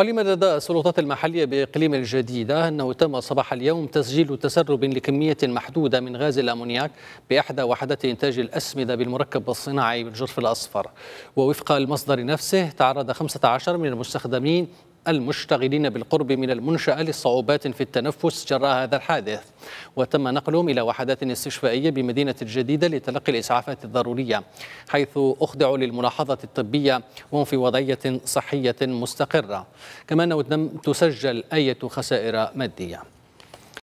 علم لدى السلطات المحلية بإقليم الجديدة أنه تم صباح اليوم تسجيل تسرب لكمية محدودة من غاز الأمونياك بإحدى وحدات إنتاج الأسمدة بالمركب الصناعي بالجرف الأصفر ووفق المصدر نفسه تعرض 15 من المستخدمين المشتغلين بالقرب من المنشأة لصعوبات في التنفس جراء هذا الحادث وتم نقلهم إلى وحدات استشفائية بمدينة الجديدة لتلقي الإسعافات الضرورية حيث أخضعوا للملاحظة الطبية وهم في وضعية صحية مستقرة كما أنه لم تسجل أي خسائر مادية